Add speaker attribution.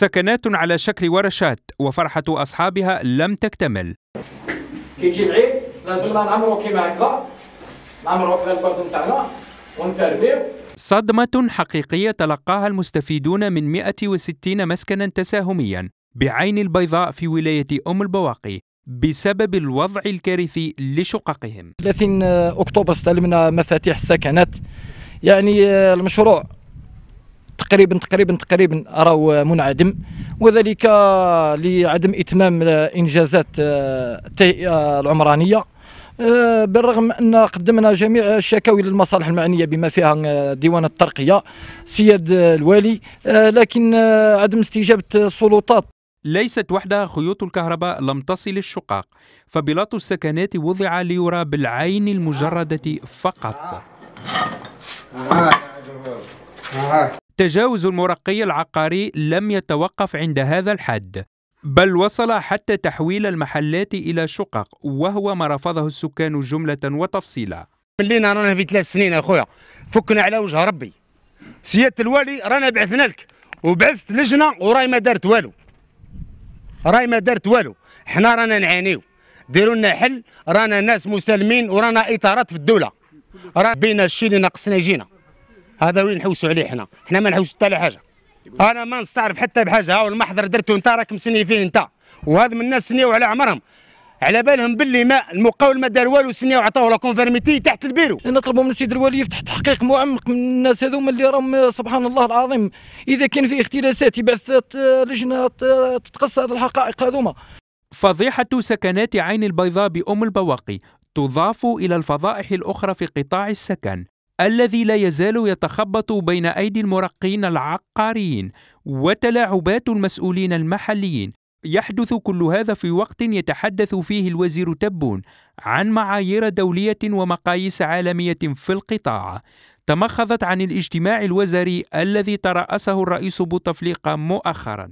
Speaker 1: سكنات على شكل ورشات وفرحة أصحابها لم تكتمل
Speaker 2: كيجي العيد لازم نعمرو كيما هكذا نعمرو في البرد نتاعنا ونفرميو
Speaker 1: صدمة حقيقية تلقاها المستفيدون من 160 مسكنا تساهميا بعين البيضاء في ولاية أم البواقي بسبب الوضع الكارثي لشققهم
Speaker 2: 30 أكتوبر استلمنا مفاتيح السكنات يعني آه، المشروع تقريبا تقريبا تقريبا راهو منعدم وذلك لعدم اتمام انجازات آه، التهيئه العمرانيه آه، بالرغم ان قدمنا جميع الشكاوي للمصالح المعنيه بما فيها آه، ديوان الترقيه سياد الوالي لكن عدم استجابه السلطات ليست وحدها خيوط الكهرباء لم تصل الشقاق
Speaker 1: فبلاط السكنات وضع ليرى بالعين المجردة فقط تجاوز المرقي العقاري لم يتوقف عند هذا الحد بل وصل حتى تحويل المحلات إلى شقق
Speaker 3: وهو ما رفضه السكان جملة وتفصيلا ملينا رانا في ثلاث سنين أخويا فكنا على وجه ربي سيادة الوالي رانا بعثنا لك وبعثت لجنة وراي ما دارت والو راي ما دارت والو حنا رانا نعانيو ديروا لنا حل رانا ناس مسالمين ورانا إطارات في الدولة راه بينا الشيء اللي ناقصنا يجينا هذا اللي نحوسوا عليه احنا احنا ما نحوسوا حتى على حاجه انا ما نستعرف حتى بحاجه ها المحضر درته انت راك مسني فيه انت وهذا من الناس سنيو على عمرهم على بالهم
Speaker 2: باللي ما المقاول ما دار والو سنيا وعطاوه لا كونفيرميتي تحت البيرو نطلبوا من السيد الوالي يفتح تحقيق معمق من الناس هذوما اللي راهم سبحان الله العظيم اذا كان في اختلاسات يبعث لجنه تتقصى هذه الحقائق هذوما
Speaker 1: فضيحة سكنات عين البيضاء بأم البواقي تضاف إلى الفضائح الأخرى في قطاع السكن الذي لا يزال يتخبط بين أيدي المرقين العقاريين وتلاعبات المسؤولين المحليين يحدث كل هذا في وقت يتحدث فيه الوزير تبون عن معايير دولية ومقاييس عالمية في القطاع تمخضت عن الاجتماع الوزاري الذي ترأسه الرئيس بوتفليقة مؤخرا